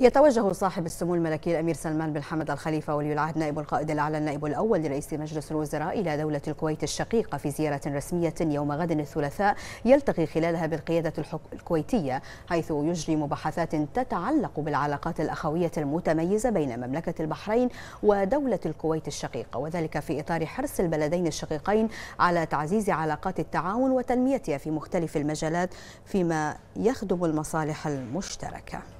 يتوجه صاحب السمو الملكي الأمير سلمان بن حمد الخليفة ولي العهد نائب القائد الأعلى النائب الأول لرئيس مجلس الوزراء إلى دولة الكويت الشقيقة في زيارة رسمية يوم غد الثلاثاء يلتقي خلالها بالقيادة الكويتية حيث يجري مباحثات تتعلق بالعلاقات الأخوية المتميزة بين مملكة البحرين ودولة الكويت الشقيقة وذلك في إطار حرص البلدين الشقيقين على تعزيز علاقات التعاون وتنميتها في مختلف المجالات فيما يخدم المصالح المشتركه